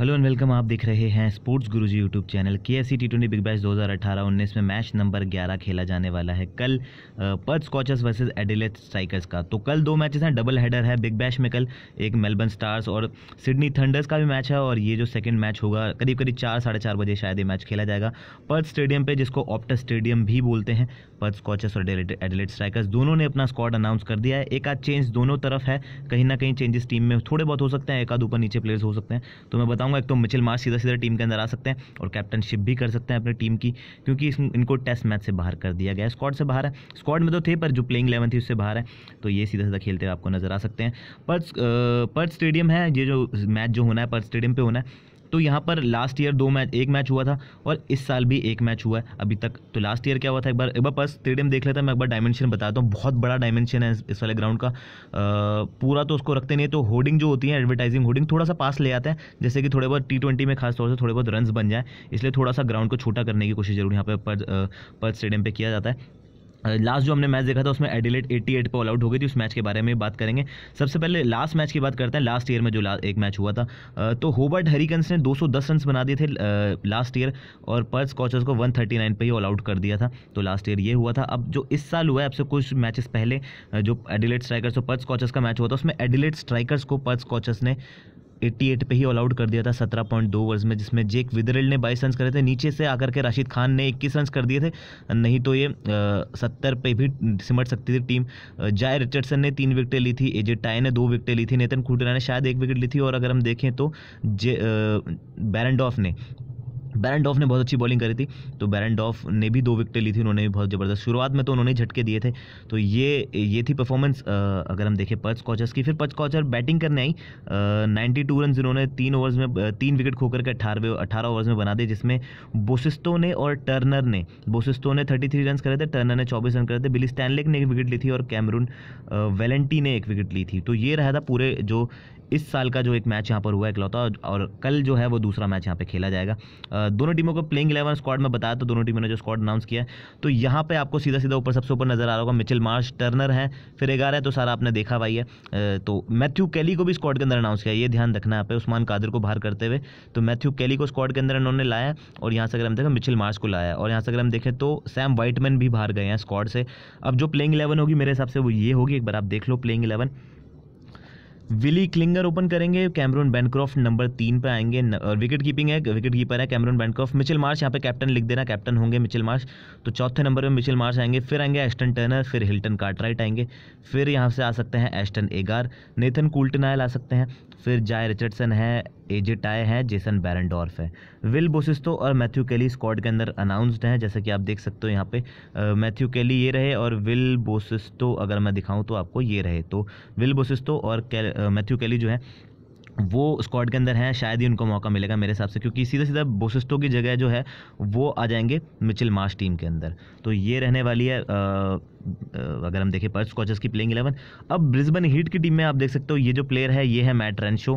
hello and welcome आप देख रहे हैं स्पोर्ट्स गुरुजी यूट्यूब चैनल के S C T twenty Big Bash 2018-19 में मैच नंबर 11 खेला जाने वाला है कल Perth Scorchers versus Adelaide Strikers का तो कल दो मैचेस हैं डबल हेडर है बिग बैश में कल एक मेलबर्न स्टार्स और सिडनी थंडर्स का भी मैच है और ये जो सेकेंड मैच होगा करीब करीब चार साढ़े चार बजे शायद ये मैच खेला जाएगा पर्थ स्टेडियम पर जिसको ऑप्टस स्टेडियम भी बोलते हैं पर्थ स्कॉचर्स और एडिलेट स्ट्राइकर्स दोनों ने अपना स्कॉड अनाउंस कर दिया है एक आध चेंज दोनों तरफ है कहीं ना कहीं चेंजेस टीम में थोड़े बहुत हो सकते हैं एक आध ऊपर नीचे प्लेयर्स हो सकते हैं तो मैं बताऊँ चाहूँगा एक तो मिचिल मार्च सीधा सीधा टीम के अंदर आ सकते हैं और कैप्टनशिप भी कर सकते हैं अपनी टीम की क्योंकि इस, इनको टेस्ट मैच से बाहर कर दिया गया स्क्वाड से बाहर है स्क्वाड में तो थे पर जो प्लेइंग इलेवन थी उससे बाहर है तो ये सीधा सीधा खेलते हुए आपको नजर आ सकते हैं पर्स पर्स स्टेडियम है ये जो मैच जो होना है पर्स स्टेडियम पर होना है तो यहाँ पर लास्ट ईयर दो मैच एक मैच हुआ था और इस साल भी एक मैच हुआ है अभी तक तो लास्ट ईयर क्या हुआ था एक बार एक बार पर्स स्टेडियम देख लेता मैं एक बार डायमेंशन बताता हूँ बहुत बड़ा डायमेंशन है इस वाले ग्राउंड का आ, पूरा तो उसको रखते नहीं तो होर्डिंग जो होती है एडवर्टाइजिंग होर्डिंग थोड़ा सा पास ले आता है जैसे कि थोड़े बहुत टी ट्वेंटी में खासतौर से थोड़े बहुत रन बन जाए इसलिए थोड़ा सा ग्राउंड को छोटा करने की कोशिश जरूर यहाँ पर पर्स स्टेडियम पर किया जाता है लास्ट जो हमने मैच देखा था उसमें एडिलेट 88 पे ऑल आउट हो गई थी उस मैच के बारे में बात करेंगे सबसे पहले लास्ट मैच की बात करते हैं लास्ट ईयर में जो एक मैच हुआ था तो होबर्ट हरिकन्स ने 210 रन बना दिए थे लास्ट ईयर और पर्स कॉचर्स को 139 पर ही ऑल आउट कर दिया था तो लास्ट ईयर ये हुआ था अब जो इस साल हुआ है आपसे कुछ मैचेस पहले जो एडिलेट स्ट्राइकर्स और पर्स कॉचर्स का मैच हुआ था उसमें एडिलेट स्ट्राइकर्स को पर्स कॉचर्स ने एट्टी एट पे ही ऑल आउट कर दिया था सत्रह पॉइंट दो ओवर्स में जिसमें जेक विदरल ने बाईस रन करे थे नीचे से आकर के राशिद खान ने इक्कीस रन कर दिए थे नहीं तो ये सत्तर पे भी सिमट सकती थी टीम जाय रिचर्डसन ने तीन विकेटें ली थी एजे टाई ने दो विकटें ली थी नितिन खुटरा ने शायद एक विकेट ली थी और अगर हम देखें तो जे बैरनडॉफ ने बैरन डॉफ ने बहुत अच्छी बॉलिंग करी थी तो बैरन डॉफ ने भी दो विकेटें ली थी उन्होंने भी बहुत ज़बरदस्त शुरुआत में तो उन्होंने झटके दिए थे तो ये ये थी परफॉर्मेंस अगर हम देखें पच कॉचर्स की फिर पच कॉचर बैटिंग करने आई नाइन्टी टू रन जिन्होंने तीन ओवर्स में तीन विकेट खोकर के अठारहवें अठारह ओवर्स में बना दिए जिसमें बोसिस्तो ने और टर्नर ने बोसिस्तो ने थर्टी थ्री करे थे टर्नर ने चौबीस रन करे थे बिली स्टैनलेक ने एक विकेट ली थी और कैमरून वेलेंटी ने एक विकेट ली थी तो ये रहा था पूरे जो इस साल का जो एक मैच यहाँ पर हुआ है इकलौता और कल जो है वो दूसरा मैच यहाँ पे खेला जाएगा दोनों टीमों को प्लेइंग इलेवन स्क्वाड में बताया तो दोनों टीमों ने जो स्क्वाड अनाउंस किया तो यहाँ पे आपको सीधा सीधा ऊपर सबसे ऊपर नजर आ रहा होगा मिचिल मार्श टर्नर है फिर एगार है तो सारा आपने देखा भाई है तो मैथ्यू कैली को भी स्क्वाड के अंदर अनाउंस किया ये ध्यान रखना है उस्मान कादिर को बाहर करते हुए तो मैथ्यू कैली को स्क्वाड के अंदर इन्होंने लाया और यहाँ से अगर हम देखें मिचिल मार्श को लाया और यहाँ से अगर हम देखें तो सैम वाइटमैन भी बाहर गए हैं स्क्वाड से अब जो प्लेइंग इलेवन होगी मेरे हिसाब से वो ये होगी एक बार आप देख लो playing eleven Willie Klinger open करेंगे कैमरून बैनक्रॉफ्ट नंबर तीन पे आएंगे विकेट कीपिंग है विकेट कीपर है कैमरून बैनक्रॉफ्ट मिचिल मार्च यहाँ पे कैप्टन लिख देना कैप्टन होंगे मिचिल मार्च तो चौथे नंबर पे मिचिल मार्च आएंगे फिर आएंगे एस्टन टर्नर फिर हिल्टन कार्टराइट आएंगे फिर यहाँ से आ सकते हैं एस्टन एगार नेथन कुल्टनायल आ सकते हैं फिर जाय रिचर्डसन है एजेटाई है जेसन बैरनडॉर्फ है विल बोसिस्तो और मैथ्यू केली स्क्वाड के अंदर अनाउंस्ड हैं जैसे कि आप देख सकते हो यहाँ पे मैथ्यू केली ये रहे और विल बोसिस्तो अगर मैं दिखाऊँ तो आपको ये रहे तो विल बोसिस्तो और मैथ्यू केली जो है वो स्क्वाड के अंदर हैं शायद ही उनको मौका मिलेगा मेरे हिसाब से क्योंकि सीधा सीधा बोसिस्टो की जगह जो है वो आ जाएंगे मिचिल मार्श टीम के अंदर तो ये रहने वाली है अगर हम देखें पर्स स्कॉचर्स की प्लेइंग इलेवन अब ब्रिस्बन हीट की टीम में आप देख सकते हो ये जो प्लेयर है ये है मैट रेनशो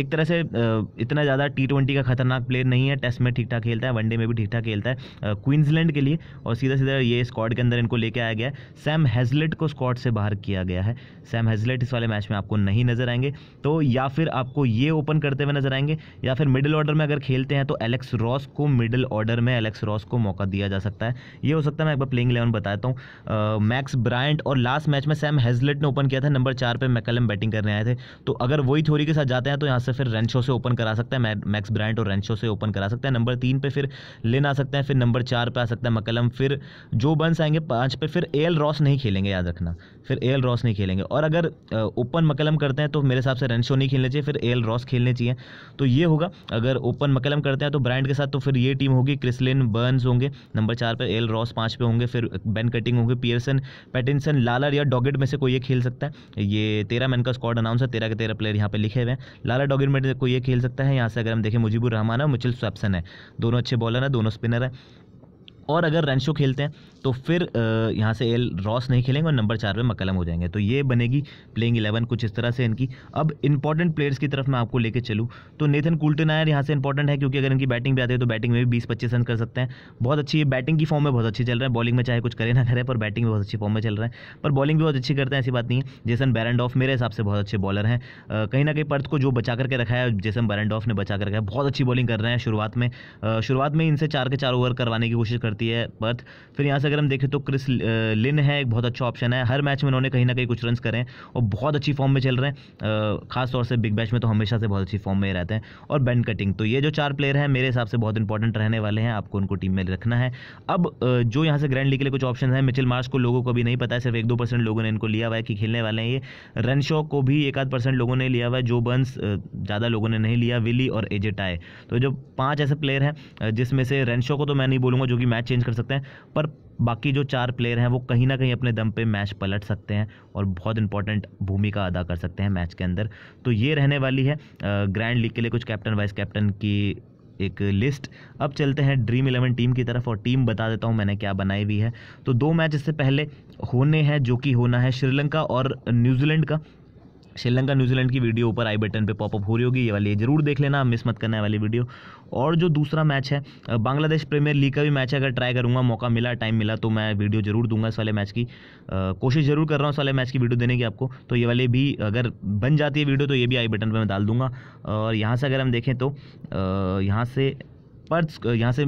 एक तरह से इतना ज़्यादा टी ट्वेंटी का खतरनाक प्लेयर नहीं है टेस्ट में ठीक ठाक खेलता है वनडे में भी ठीक ठाक खेलता है क्वींसलैंड के लिए और सीधा सीधा ये स्कॉड के अंदर इनको लेके आया गया है सैम हेजलेट को स्कॉड से बाहर किया गया है सैम हेजलेट इस वाले मैच में आपको नहीं नजर आएंगे तो या फिर आपको ये ओपन करते हुए नजर आएंगे या फिर मिडिल ऑर्डर में अगर खेलते हैं तो एलेक्स रॉस को मिडिल ऑर्डर में एलेक्स रॉस को मौका दिया जा सकता है ये हो सकता है मैं एक बार प्लेइंग इलेवन बताता हूँ मैक्स मैक्स ब्रायंट और लास्ट मैच में सैम हेजलेट ने ओपन किया था नंबर चार पे मैकलम बैटिंग करने आए थे तो अगर वही थ्योरी के साथ जाते हैं तो यहाँ से फिर रेंशो से ओपन करा सकते हैं मैक्स ब्रायंट और रेंशो से ओपन करा सकते हैं नंबर तीन पे फिर लेन आ सकते हैं फिर नंबर चार पे आ सकता है मकलम फिर जो बंस आएंगे पाँच पे फिर एल रॉस नहीं खेलेंगे याद रखना फिर एल रॉस नहीं खेलेंगे और अगर ओपन मकलम करते हैं तो मेरे हिसाब से शो नहीं खेलने चाहिए फिर एल रॉस खेलने चाहिए तो ये होगा अगर ओपन मकलम करते हैं तो ब्रांड के साथ तो फिर ये टीम होगी क्रिसलिन बर्न्स होंगे नंबर चार पे एल रॉस पाँच पे होंगे फिर बेन कटिंग होंगे पियर्सन पैटिनसन लालर या डॉगेट में से कोई ये खेल सकता है ये तेरह मैन का स्कॉड अनाउंस है तेरह के तेरह प्लेयर यहाँ पे लिखे हुए हैं लालर डॉगेट में कोई ये खेल सकता है यहाँ से अगर हम देखें मुजीबुर रहमान और मुचिल स्वैप्सन है दोनों अच्छे बॉलर हैं दोनों स्पिनर हैं और अगर रनशो खेलते हैं तो फिर यहाँ से एल रॉस नहीं खेलेंगे और नंबर चार पे मकलम हो जाएंगे तो ये बनेगी प्लेइंग इलेवन कुछ इस तरह से इनकी अब इंपॉर्टेंट प्लेयर्स की तरफ मैं आपको लेके चलूँ तो नेथन कुल्टन आयर यहाँ से इंपॉर्टेंट है क्योंकि अगर इनकी बैटिंग भी आती है तो बैटिंग में भी बीस पच्चीस रन कर सकते हैं बहुत अच्छी बैटिंग की फॉर्म में बहुत अच्छी चल रहा है बॉलिंग में चाहे कुछ करे ना करे पर बैटिंग में बहुत अच्छी फॉर्म में चल रहा है पर बॉलिंग भी बहुत अच्छी करते हैं ऐसी बात नहीं है जैसन बैरेंड मेरे हिसाब से बहुत अच्छे बॉलर हैं कहीं ना कहीं पर्थ को जो बचा करके रखा है जैसन बैरेंड ऑफ ने बचा कर रखा है बहुत अच्छी बॉलिंग कर रहे हैं शुरुआत में शुरुआत में इनसे चार के चार ओवर करवाने की कोशिश करती है पर्थ फिर यहाँ से अगर हम देखें तो क्रिस लिन है एक बहुत अच्छा ऑप्शन है हर मैच में उन्होंने कहीं ना कहीं कुछ रन करें और बहुत अच्छी फॉर्म में चल रहे हैं खासतौर से बिग बैच में तो हमेशा से बहुत अच्छी फॉर्म में रहते हैं और बैंड कटिंग तो ये जो चार प्लेयर हैं मेरे हिसाब से बहुत इंपॉर्टेंट रहने वाले हैं आपको उनको टीम में रखना है अब जो यहाँ से ग्रैंड लीग के लिए कुछ ऑप्शन है मिचिल मार्च को लोगों को भी नहीं पता है सिर्फ एक दो परसेंट लोगों ने इनको लिया हुआ है कि खेलने वाले हैं ये रन शॉ को भी एक आध परसेंट लोगों ने लिया हुआ है जो बंस ज़्यादा लोगों ने नहीं लिया विली और एजेटाए तो जो पांच ऐसे प्लेयर हैं जिसमें से रनशो को तो मैं नहीं बोलूँगा जो कि मैच चेंज कर सकते हैं पर बाकी जो चार प्लेयर हैं वो कहीं ना कहीं अपने दम पे मैच पलट सकते हैं और बहुत इंपॉर्टेंट भूमिका अदा कर सकते हैं मैच के अंदर तो ये रहने वाली है ग्रैंड लीग के लिए कुछ कैप्टन वाइस कैप्टन की एक लिस्ट अब चलते हैं ड्रीम इलेवन टीम की तरफ और टीम बता देता हूँ मैंने क्या बनाई हुई है तो दो मैच इससे पहले होने हैं जो कि होना है श्रीलंका और न्यूजीलैंड का श्रीलंका न्यूजीलैंड की वीडियो ऊपर आई बटन पे पॉपअप हो रही होगी ये वाली जरूर देख लेना मिस मत करने वाली वीडियो और जो दूसरा मैच है बांग्लादेश प्रीमियर लीग का भी मैच है अगर ट्राई करूँगा मौका मिला टाइम मिला तो मैं वीडियो जरूर दूंगा इस वाले मैच की कोशिश जरूर कर रहा हूँ इस वाले मैच की वीडियो देने की आपको तो ये वाले भी अगर बन जाती है वीडियो तो ये भी आई बटन पर मैं डाल दूंगा और यहाँ से अगर हम देखें तो यहाँ से पर्थ यहाँ से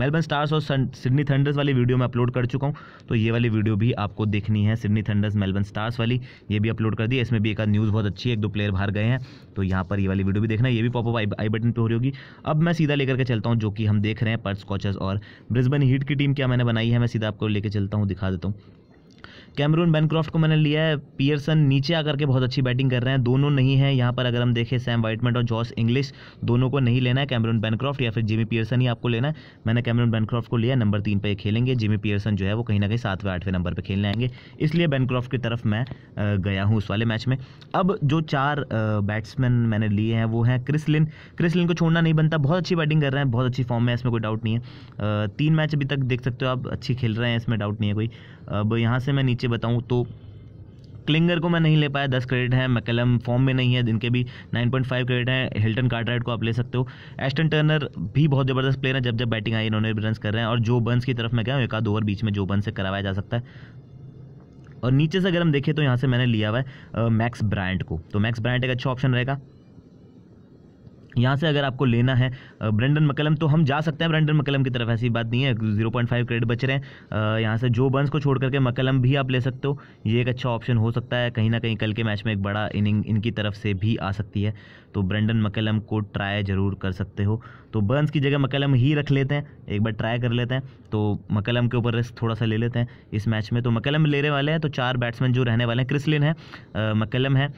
मेलबर्न स्टार्स और सिडनी थंडर्स वाली वीडियो मैं अपलोड कर चुका हूँ तो ये वाली वीडियो भी आपको देखनी है सिडनी थंडर्स मेलबर्न स्टार्स वाली ये भी अपलोड कर दी इसमें भी एक न्यूज़ बहुत अच्छी है एक दो प्लेयर बाहर गए हैं तो यहाँ पर ये वाली वीडियो भी देखना ये भी पॉपअप आई, बटन पर हो रही होगी अब मैं सीधा लेकर के चलता हूँ जो कि हम देख रहे हैं पर्थ स्कॉचर्स और ब्रिस्बन हीट की टीम क्या मैंने बनाई है मैं सीधा आपको लेकर चलता हूँ दिखा देता हूँ कैमरून बैनक्रॉफ्ट को मैंने लिया है पियर्सन नीचे आकर के बहुत अच्छी बैटिंग कर रहे हैं दोनों नहीं है यहाँ पर अगर हम देखें सैम वाइटमेंट और जॉस इंग्लिश दोनों को नहीं लेना है कैमरून बैनक्रॉफ्ट या फिर जिमी पियर्सन ही आपको लेना है मैंने कैमरून बैनक्रॉफ्ट को लिया नंबर तीन पर खेलेंगे जिमी पियर्सन जो है वो कहीं ना कहीं सातवें आठवें नंबर पर खेलने आएंगे इसलिए बैनक्रॉफ्ट की तरफ मैं गया हूँ उस वाले मैच में अब जो चार बैट्समैन मैंने लिए हैं वो हैं क्रिसलिन क्रिसलिन को छोड़ना नहीं बनता बहुत अच्छी बैटिंग कर रहे हैं बहुत अच्छी फॉर्म में इसमें कोई डाउट नहीं है तीन मैच अभी तक देख सकते हो आप अच्छी खेल रहे हैं इसमें डाउट नहीं है कोई अब यहाँ से मैं नीचे बच्चे बताऊँ तो क्लिंगर को मैं नहीं ले पाया दस क्रेडिट हैं मैकेलम फॉर्म में नहीं है जिनके भी नाइन पॉइंट फाइव क्रेडिट हैं हिल्टन कार्टराइट को आप ले सकते हो एस्टन टर्नर भी बहुत ज़बरदस्त प्लेयर है जब जब बैटिंग आई इन्होंने रन कर रहे हैं और जो बंस की तरफ मैं गया एक आध ओवर बीच में जो बंस से करवाया जा सकता है और नीचे से अगर हम देखें तो यहाँ से मैंने लिया हुआ है मैक्स ब्रांड को तो मैक्स ब्रांड एक अच्छा ऑप्शन रहेगा यहाँ से अगर आपको लेना है ब्रेंडन मकलम तो हम जा सकते हैं ब्रेंडन मकलम की तरफ ऐसी बात नहीं है 0.5 क्रेडिट बच रहे हैं यहाँ से जो बंस को छोड़ करके मकलम भी आप ले सकते हो ये एक अच्छा ऑप्शन हो सकता है कहीं ना कहीं कल के मैच में एक बड़ा इनिंग इनकी तरफ से भी आ सकती है तो ब्रेंडन मकलम को ट्राई ज़रूर कर सकते हो तो बंस की जगह मकलम ही रख लेते हैं एक बार ट्राई कर लेते हैं तो मकलम के ऊपर रिस्क थोड़ा सा ले लेते हैं इस मैच में तो मकलम लेने वाले हैं तो चार बैट्समैन जो रहने वाले हैं क्रिसलिन है मकलम है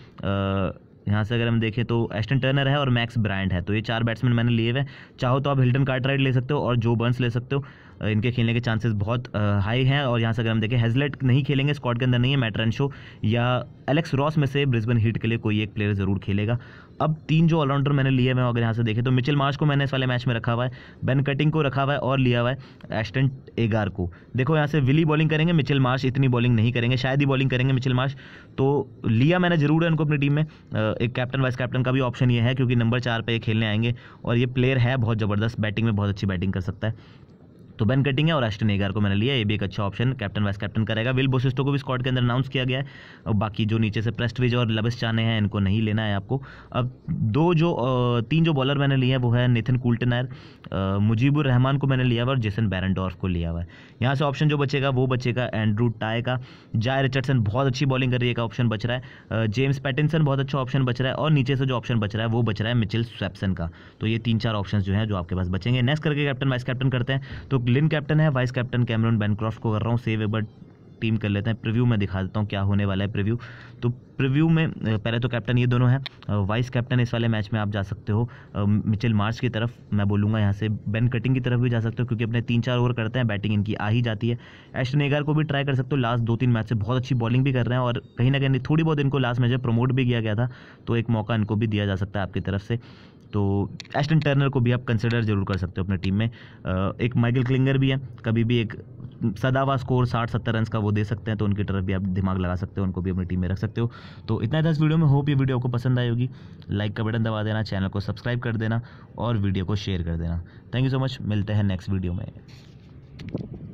यहाँ से अगर हम देखें तो एस्टन टर्नर है और मैक्स ब्रांड है तो ये चार बैट्समैन मैंने लिए हुए चाहो तो आप हिल्टन कार्टराइट ले सकते हो और जो बर्न्स ले सकते हो इनके खेलने के चांसेस बहुत हाई हैं और यहाँ से अगर हम देखें हेजलेट नहीं खेलेंगे स्कॉट के अंदर नहीं है मैटर शो या एलेक्स रॉस में से ब्रिस्बन हीट के लिए कोई एक प्लेयर ज़रूर खेलेगा अब तीन जो ऑलराउंडर मैंने लिए हुए अगर यहाँ से देखें तो मिचिल मार्श को मैंने इस वाले मैच में रखा हुआ है बेन कटिंग को रखा हुआ है और लिया हुआ है एस्टन एगार को देखो यहाँ से विली बॉलिंग करेंगे मिचिल मार्श इतनी बॉलिंग नहीं करेंगे शायद ही बॉलिंग करेंगे मिचिल मार्श तो लिया मैंने ज़रूर है उनको अपनी टीम में एक कैप्टन वाइस कैप्टन का भी ऑप्शन ये है क्योंकि नंबर चार पर ये खेलने आएंगे और ये प्लेयर है बहुत ज़बरदस्त बैटिंग में बहुत अच्छी बैटिंग कर सकता है तो बेन कटिंग है और एस्टन एगार को मैंने लिया ये भी एक अच्छा ऑप्शन कैप्टन वाइस कैप्टन करेगा विल बोसिस्टो को भी स्कॉट के अंदर अनाउंस किया गया है और बाकी जो नीचे से प्रेस्टविज और लबस चाने हैं इनको नहीं लेना है आपको अब दो जो तीन जो बॉलर मैंने लिए हैं वो है निथिन कुलटनर मुजीबुर रहमान को मैंने लिया हुआ और जेसन बैरनडॉर्फ को लिया हुआ है यहाँ से ऑप्शन जो बचेगा वो बचेगा एंड्रू टाई का जाय रिचर्डसन बहुत अच्छी बॉलिंग कर रही है का ऑप्शन बच रहा है जेम्स पैटिनसन बहुत अच्छा ऑप्शन बच रहा है और नीचे से जो ऑप्शन बच रहा है वो बच रहा है मिचिल स्वैप्सन का तो ये तीन चार ऑप्शन जो है जो आपके पास बचेंगे नेक्स्ट करके कैप्टन वाइस कैप्टन करते हैं तो ग्लिन कैप्टन है वाइस कैप्टन कैमरन बैनक्रॉफ्ट को कर रहा हूँ सेव एक टीम कर लेते हैं प्रीव्यू में दिखा देता हूँ क्या होने वाला है प्रीव्यू तो प्रीव्यू में पहले तो कैप्टन ये दोनों हैं वाइस कैप्टन इस वाले मैच में आप जा सकते हो मिचेल मार्च की तरफ मैं बोलूँगा यहाँ से बेन कटिंग की तरफ भी जा सकते हो क्योंकि अपने तीन चार ओवर करते हैं बैटिंग इनकी आ ही जाती है एशन एगार को भी ट्राई कर सकते हो लास्ट दो तीन मैच से बहुत अच्छी बॉलिंग भी कर रहे हैं और कहीं ना कहीं थोड़ी बहुत इनको लास्ट मैच में प्रमोट भी किया गया था तो एक मौका इनको भी दिया जा सकता है आपकी तरफ से तो एस्टन टर्नर को भी आप कंसिडर जरूर कर सकते हो अपने टीम में एक माइकल क्लिंगर भी है कभी भी एक सदावा स्कोर साठ सत्तर रन का वो दे सकते हैं तो उनकी तरफ भी आप दिमाग लगा सकते हो उनको भी अपनी टीम में रख सकते हो तो इतना था इस वीडियो में होप ये वीडियो आपको पसंद आई होगी लाइक का बटन दबा देना चैनल को सब्सक्राइब कर देना और वीडियो को शेयर कर देना थैंक यू सो मच मिलते हैं नेक्स्ट वीडियो में